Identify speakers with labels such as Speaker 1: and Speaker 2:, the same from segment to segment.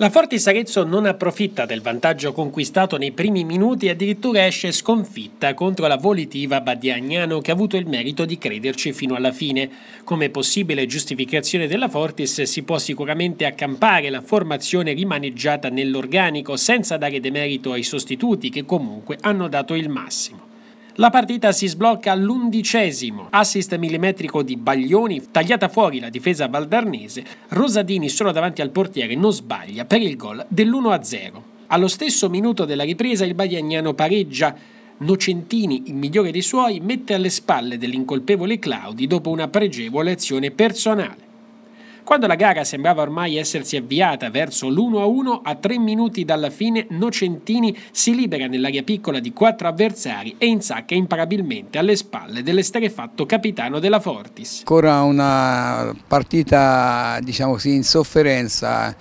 Speaker 1: La Fortis Arezzo non approfitta del vantaggio conquistato nei primi minuti e addirittura esce sconfitta contro la volitiva Badiagnano che ha avuto il merito di crederci fino alla fine. Come possibile giustificazione della Fortis si può sicuramente accampare la formazione rimaneggiata nell'organico senza dare demerito ai sostituti che comunque hanno dato il massimo. La partita si sblocca all'undicesimo. Assist millimetrico di Baglioni, tagliata fuori la difesa valdarnese. Rosadini solo davanti al portiere non sbaglia per il gol dell'1-0. Allo stesso minuto della ripresa il Baiagnano pareggia. Nocentini, il migliore dei suoi, mette alle spalle dell'incolpevole Claudi dopo una pregevole azione personale. Quando la gara sembrava ormai essersi avviata verso l'1-1, a tre minuti dalla fine Nocentini si libera nell'aria piccola di quattro avversari e insacca imparabilmente alle spalle dell'esterefatto capitano della Fortis.
Speaker 2: Ancora una partita diciamo così, in sofferenza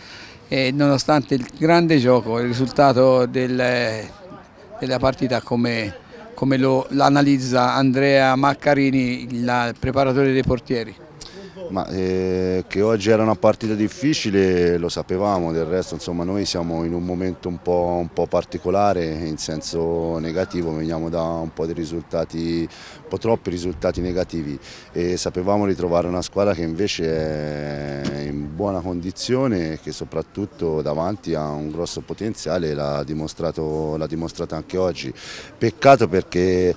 Speaker 2: e nonostante il grande gioco, il risultato del, della partita come, come lo analizza Andrea Maccarini, il preparatore dei portieri.
Speaker 3: Ma eh, che oggi era una partita difficile lo sapevamo, del resto insomma, noi siamo in un momento un po', un po', particolare in senso negativo, veniamo da un po' di risultati, un po' troppi risultati negativi e sapevamo ritrovare una squadra che invece è in buona condizione e che soprattutto davanti ha un grosso potenziale, l'ha dimostrato anche oggi. Peccato perché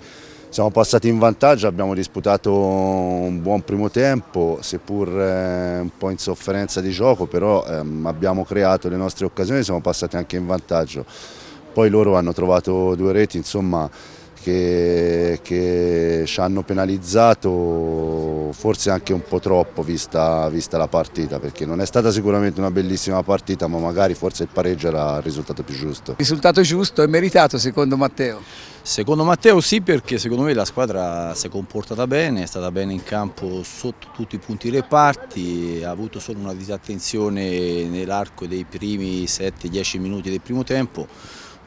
Speaker 3: siamo passati in vantaggio, abbiamo disputato un buon primo tempo, seppur eh, un po' in sofferenza di gioco, però ehm, abbiamo creato le nostre occasioni, siamo passati anche in vantaggio. Poi loro hanno trovato due reti insomma, che, che ci hanno penalizzato forse anche un po' troppo vista, vista, la partita, perché non è stata sicuramente una bellissima partita, ma magari forse il pareggio era il risultato più giusto.
Speaker 2: Risultato giusto e meritato secondo
Speaker 4: Matteo? Secondo Matteo sì, perché secondo me la squadra si è comportata bene, è stata bene in campo sotto tutti i punti reparti, ha avuto solo una disattenzione nell'arco dei primi 7-10 minuti del primo tempo,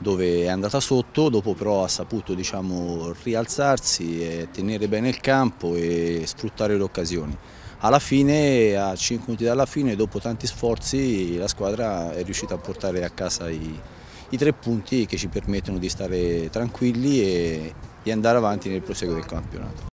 Speaker 4: dove è andata sotto, dopo però ha saputo diciamo, rialzarsi, tenere bene il campo e sfruttare le occasioni. Alla fine, a 5 minuti dalla fine, dopo tanti sforzi, la squadra è riuscita a portare a casa i, i tre punti che ci permettono di stare tranquilli e di andare avanti nel proseguo del campionato.